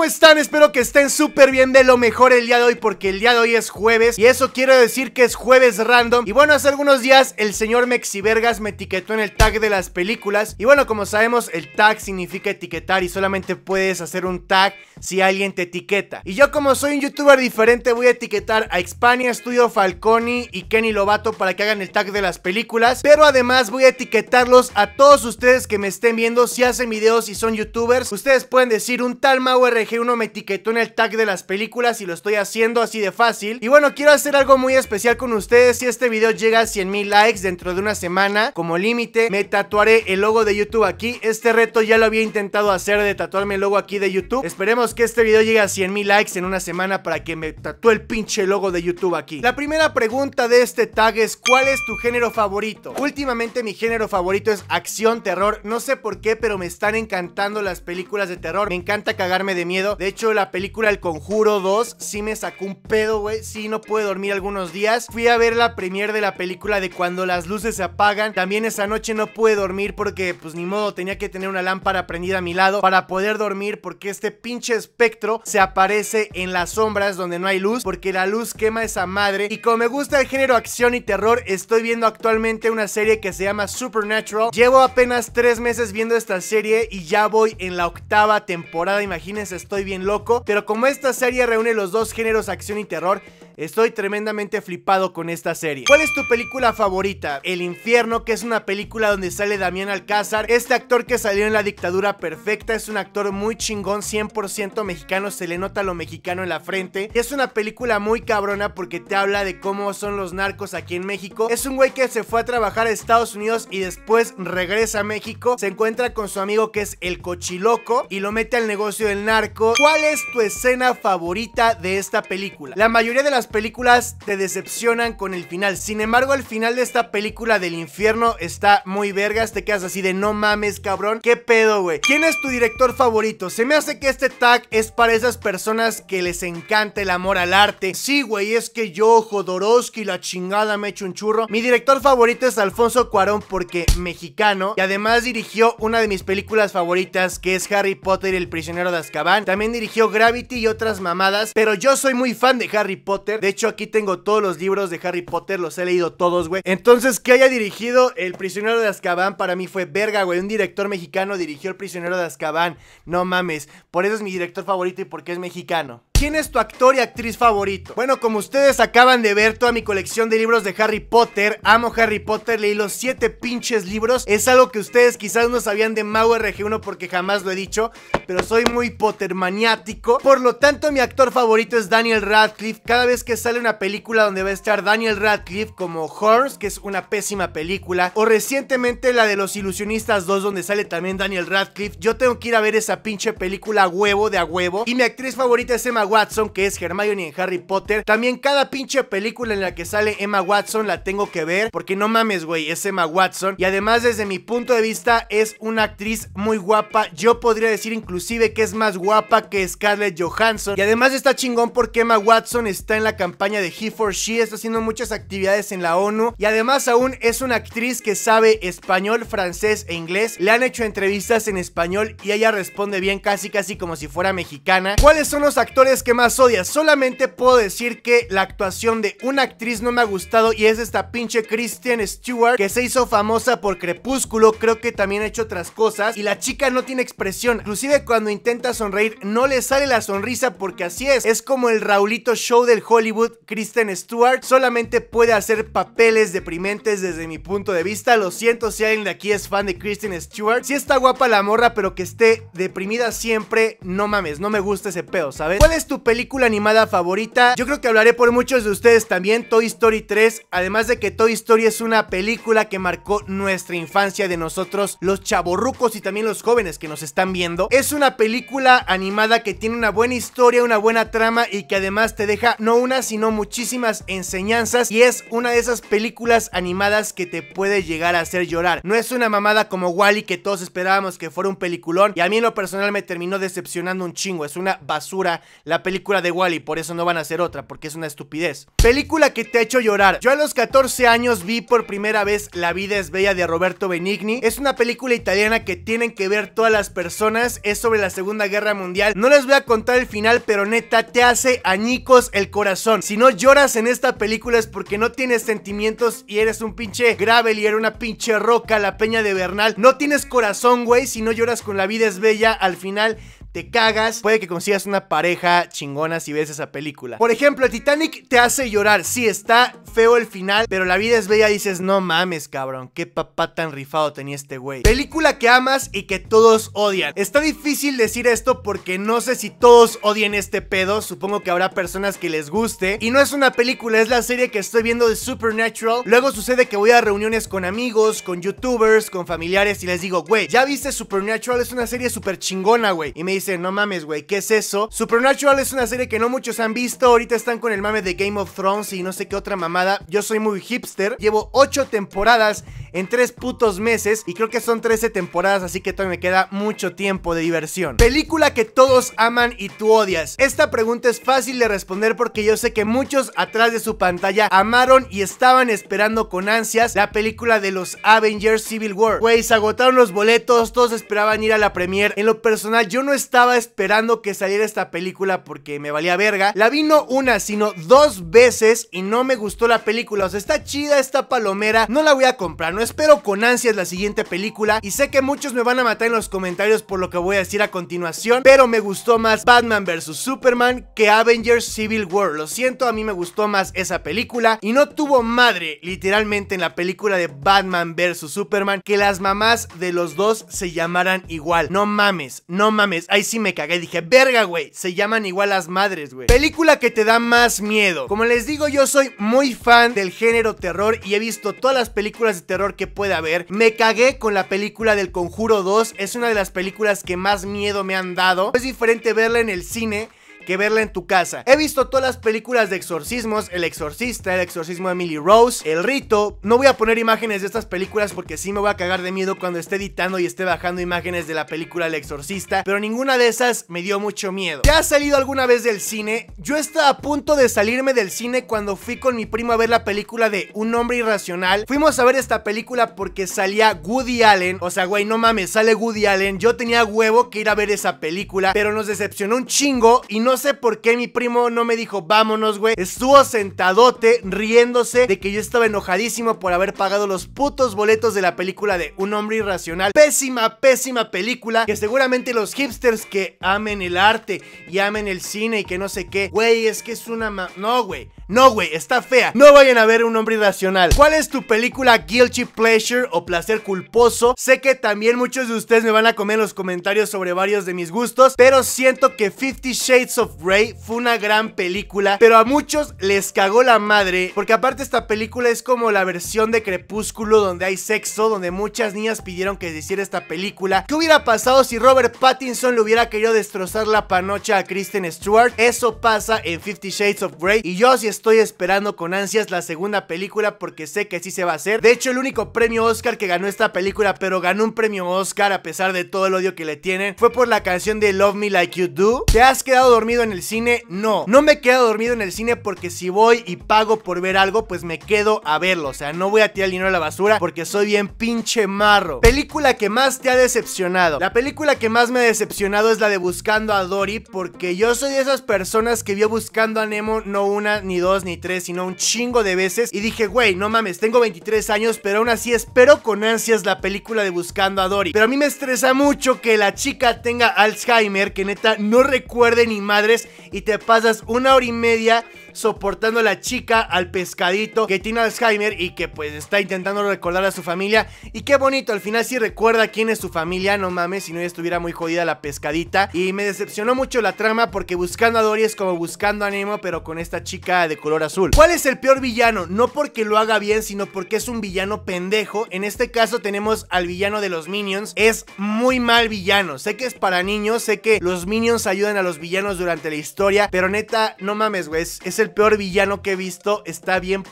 ¿Cómo están? Espero que estén súper bien de lo mejor el día de hoy porque el día de hoy es jueves y eso quiero decir que es jueves random y bueno, hace algunos días el señor Mexivergas me etiquetó en el tag de las películas y bueno, como sabemos el tag significa etiquetar y solamente puedes hacer un tag si alguien te etiqueta y yo como soy un youtuber diferente voy a etiquetar a Expania, Estudio Falconi y Kenny Lobato para que hagan el tag de las películas pero además voy a etiquetarlos a todos ustedes que me estén viendo si hacen videos y son youtubers ustedes pueden decir un tal Mau uno uno me etiquetó en el tag de las películas y lo estoy haciendo así de fácil. Y bueno, quiero hacer algo muy especial con ustedes. Si este video llega a 100 mil likes dentro de una semana, como límite, me tatuaré el logo de YouTube aquí. Este reto ya lo había intentado hacer de tatuarme el logo aquí de YouTube. Esperemos que este video llegue a 100 mil likes en una semana para que me tatúe el pinche logo de YouTube aquí. La primera pregunta de este tag es ¿cuál es tu género favorito? Últimamente mi género favorito es acción, terror. No sé por qué, pero me están encantando las películas de terror. Me encanta cagarme de miedo de hecho, la película El Conjuro 2 sí me sacó un pedo, güey. Sí, no pude dormir algunos días. Fui a ver la premier de la película de cuando las luces se apagan. También esa noche no pude dormir porque, pues ni modo, tenía que tener una lámpara prendida a mi lado para poder dormir porque este pinche espectro se aparece en las sombras donde no hay luz porque la luz quema esa madre. Y como me gusta el género acción y terror, estoy viendo actualmente una serie que se llama Supernatural. Llevo apenas tres meses viendo esta serie y ya voy en la octava temporada. Imagínense, estoy bien loco, pero como esta serie reúne los dos géneros acción y terror, Estoy tremendamente flipado con esta serie. ¿Cuál es tu película favorita? El Infierno, que es una película donde sale Damián Alcázar. Este actor que salió en La Dictadura Perfecta es un actor muy chingón, 100% mexicano, se le nota lo mexicano en la frente. Es una película muy cabrona porque te habla de cómo son los narcos aquí en México. Es un güey que se fue a trabajar a Estados Unidos y después regresa a México. Se encuentra con su amigo que es el cochiloco y lo mete al negocio del narco. ¿Cuál es tu escena favorita de esta película? La mayoría de las películas te decepcionan con el final. Sin embargo, al final de esta película del infierno está muy vergas. Te quedas así de no mames, cabrón. ¿Qué pedo, güey? ¿Quién es tu director favorito? Se me hace que este tag es para esas personas que les encanta el amor al arte. Sí, güey, es que yo, Jodorowsky, la chingada, me echo un churro. Mi director favorito es Alfonso Cuarón porque mexicano. Y además dirigió una de mis películas favoritas que es Harry Potter y el prisionero de Azkaban. También dirigió Gravity y otras mamadas. Pero yo soy muy fan de Harry Potter. De hecho, aquí tengo todos los libros de Harry Potter, los he leído todos, güey. Entonces, que haya dirigido El prisionero de Azkaban para mí fue verga, güey. Un director mexicano dirigió El prisionero de Azkaban. No mames. Por eso es mi director favorito y porque es mexicano. ¿Quién es tu actor y actriz favorito? Bueno, como ustedes acaban de ver, toda mi colección de libros de Harry Potter, amo Harry Potter, leí los siete pinches libros. Es algo que ustedes quizás no sabían de Mauer RG1 porque jamás lo he dicho, pero soy muy Potter maniático. Por lo tanto, mi actor favorito es Daniel Radcliffe. Cada vez que sale una película donde va a estar Daniel Radcliffe como Horns, que es una pésima película, o recientemente la de Los Ilusionistas 2 donde sale también Daniel Radcliffe, yo tengo que ir a ver esa pinche película huevo de a huevo. Y mi actriz favorita es Emma Watson, que es Hermione en Harry Potter. También cada pinche película en la que sale Emma Watson la tengo que ver, porque no mames, güey, es Emma Watson. Y además, desde mi punto de vista, es una actriz muy guapa. Yo podría decir inclusive que es más guapa que Scarlett Johansson. Y además está chingón porque Emma Watson está en la campaña de He for She, está haciendo muchas actividades en la ONU. Y además aún es una actriz que sabe español, francés e inglés. Le han hecho entrevistas en español y ella responde bien casi casi como si fuera mexicana. ¿Cuáles son los actores que más odia Solamente puedo decir que la actuación de una actriz no me ha gustado y es esta pinche Kristen Stewart que se hizo famosa por Crepúsculo, creo que también ha hecho otras cosas y la chica no tiene expresión. Inclusive cuando intenta sonreír no le sale la sonrisa porque así es. Es como el Raulito Show del Hollywood, Kristen Stewart solamente puede hacer papeles deprimentes desde mi punto de vista. Lo siento si alguien de aquí es fan de Kristen Stewart. Si está guapa la morra, pero que esté deprimida siempre, no mames, no me gusta ese pedo, ¿sabes? ¿Cuál es tu película animada favorita? Yo creo que hablaré por muchos de ustedes también, Toy Story 3, además de que Toy Story es una película que marcó nuestra infancia de nosotros, los chaborrucos y también los jóvenes que nos están viendo. Es una película animada que tiene una buena historia, una buena trama y que además te deja no una sino muchísimas enseñanzas y es una de esas películas animadas que te puede llegar a hacer llorar. No es una mamada como Wally que todos esperábamos que fuera un peliculón y a mí en lo personal me terminó decepcionando un chingo, es una basura la película de Wally, por eso no van a hacer otra, porque es una estupidez. Película que te ha hecho llorar. Yo a los 14 años vi por primera vez La vida es bella de Roberto Benigni. Es una película italiana que tienen que ver todas las personas, es sobre la Segunda Guerra Mundial. No les voy a contar el final, pero neta, te hace añicos el corazón. Si no lloras en esta película es porque no tienes sentimientos y eres un pinche gravel y eres una pinche roca, la peña de Bernal. No tienes corazón, güey, si no lloras con La vida es bella al final te cagas, puede que consigas una pareja chingona si ves esa película. Por ejemplo, el Titanic te hace llorar. Sí, está feo el final, pero la vida es bella dices, no mames, cabrón, qué papá tan rifado tenía este güey. Película que amas y que todos odian. Está difícil decir esto porque no sé si todos odian este pedo. Supongo que habrá personas que les guste. Y no es una película, es la serie que estoy viendo de Supernatural. Luego sucede que voy a reuniones con amigos, con youtubers, con familiares y les digo, güey, ¿ya viste Supernatural? Es una serie súper chingona, güey. Y me dicen, no mames, güey, ¿qué es eso? Supernatural es una serie que no muchos han visto, ahorita están con el mame de Game of Thrones y no sé qué otra mamada. Yo soy muy hipster, llevo 8 temporadas en 3 putos meses y creo que son 13 temporadas, así que todavía me queda mucho tiempo de diversión. Película que todos aman y tú odias. Esta pregunta es fácil de responder porque yo sé que muchos atrás de su pantalla amaron y estaban esperando con ansias la película de los Avengers Civil War. Güey, se agotaron los boletos, todos esperaban ir a la premiere. En lo personal, yo no estoy estaba esperando que saliera esta película porque me valía verga. La vi no una, sino dos veces y no me gustó la película. O sea, está chida esta palomera, no la voy a comprar. No espero con ansias la siguiente película y sé que muchos me van a matar en los comentarios por lo que voy a decir a continuación, pero me gustó más Batman vs. Superman que Avengers Civil War. Lo siento, a mí me gustó más esa película y no tuvo madre literalmente en la película de Batman vs. Superman que las mamás de los dos se llamaran igual. No mames, no mames. Y sí me cagué, dije, verga, güey, se llaman igual las madres, güey. Película que te da más miedo. Como les digo, yo soy muy fan del género terror y he visto todas las películas de terror que pueda haber. Me cagué con la película del Conjuro 2, es una de las películas que más miedo me han dado. Es diferente verla en el cine que verla en tu casa. He visto todas las películas de exorcismos, El Exorcista, El Exorcismo de Emily Rose, El Rito. No voy a poner imágenes de estas películas porque sí me voy a cagar de miedo cuando esté editando y esté bajando imágenes de la película El Exorcista, pero ninguna de esas me dio mucho miedo. ¿Ya has salido alguna vez del cine? Yo estaba a punto de salirme del cine cuando fui con mi primo a ver la película de Un Hombre Irracional. Fuimos a ver esta película porque salía Woody Allen, o sea, güey, no mames, sale Woody Allen. Yo tenía huevo que ir a ver esa película, pero nos decepcionó un chingo y no sé por qué mi primo no me dijo vámonos, güey. Estuvo sentadote riéndose de que yo estaba enojadísimo por haber pagado los putos boletos de la película de Un Hombre Irracional. Pésima, pésima película que seguramente los hipsters que amen el arte y amen el cine y que no sé qué. Güey, es que es una... Ma no, güey. No, güey, está fea. No vayan a ver un hombre irracional. ¿Cuál es tu película Guilty Pleasure o placer culposo? Sé que también muchos de ustedes me van a comer los comentarios sobre varios de mis gustos, pero siento que 50 Shades of Grey fue una gran película, pero a muchos les cagó la madre, porque aparte esta película es como la versión de Crepúsculo donde hay sexo, donde muchas niñas pidieron que se hiciera esta película. ¿Qué hubiera pasado si Robert Pattinson le hubiera querido destrozar la panocha a Kristen Stewart? Eso pasa en 50 Shades of Grey y yo si estoy esperando con ansias la segunda película porque sé que sí se va a hacer. De hecho, el único premio Oscar que ganó esta película, pero ganó un premio Oscar a pesar de todo el odio que le tienen, fue por la canción de Love Me Like You Do. ¿Te has quedado dormido en el cine? No, no me he quedado dormido en el cine porque si voy y pago por ver algo, pues me quedo a verlo. O sea, no voy a tirar el dinero a la basura porque soy bien pinche marro. Película que más te ha decepcionado. La película que más me ha decepcionado es la de Buscando a Dory porque yo soy de esas personas que vio Buscando a Nemo no una ni dos, ni tres, sino un chingo de veces. Y dije, güey, no mames, tengo 23 años, pero aún así espero con ansias la película de Buscando a Dory. Pero a mí me estresa mucho que la chica tenga Alzheimer, que neta no recuerde ni madres y te pasas una hora y media soportando a la chica, al pescadito que tiene Alzheimer y que pues está intentando recordar a su familia. Y qué bonito, al final sí recuerda quién es su familia, no mames, si no ya estuviera muy jodida la pescadita. Y me decepcionó mucho la trama porque buscando a Dory es como buscando a Nemo, pero con esta chica de color azul. ¿Cuál es el peor villano? No porque lo haga bien, sino porque es un villano pendejo. En este caso tenemos al villano de los Minions. Es muy mal villano. Sé que es para niños, sé que los Minions ayudan a los villanos durante la historia, pero neta, no mames, güey, el peor villano que he visto. Está bien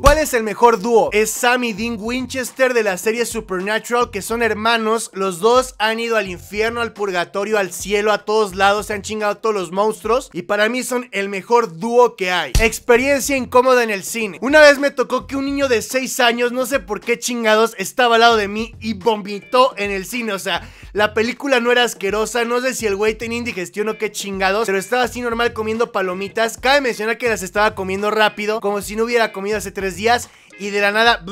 ¿Cuál es el mejor dúo? Es Sam y Dean Winchester de la serie Supernatural, que son hermanos. Los dos han ido al infierno, al purgatorio, al cielo, a todos lados. Se han chingado todos los monstruos. Y para mí son el mejor dúo que hay. Experiencia incómoda en el cine. Una vez me tocó que un niño de 6 años, no sé por qué chingados, estaba al lado de mí y vomitó en el cine. O sea, la película no era asquerosa. No sé si el güey tenía indigestión o qué chingados. Pero estaba así normal comiendo palomitas. Cabe mencionar que las estaba comiendo rápido, como si no hubiera comida hace tres días y de la nada...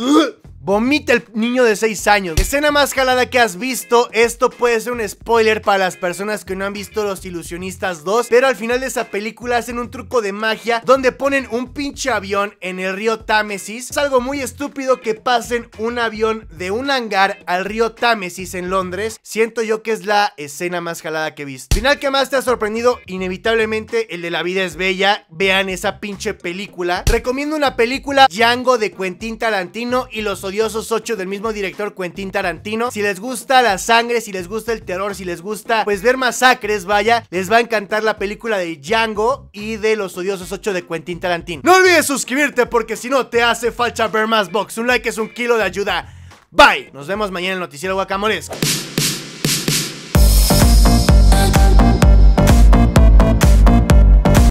Vomita el niño de 6 años. Escena más jalada que has visto. Esto puede ser un spoiler para las personas que no han visto Los Ilusionistas 2. Pero al final de esa película hacen un truco de magia donde ponen un pinche avión en el río Támesis. Es algo muy estúpido que pasen un avión de un hangar al río Támesis en Londres. Siento yo que es la escena más jalada que he visto. Final que más te ha sorprendido, inevitablemente el de La vida es bella. Vean esa pinche película. Recomiendo una película Django de Quentin Tarantino y los Odiosos 8 del mismo director Quentin Tarantino. Si les gusta la sangre, si les gusta el terror, si les gusta pues ver masacres, vaya, les va a encantar la película de Django y de Los Odiosos 8 de Quentin Tarantino. No olvides suscribirte porque si no te hace falta ver más box. Un like es un kilo de ayuda. Bye. Nos vemos mañana en el noticiero Guacamoles.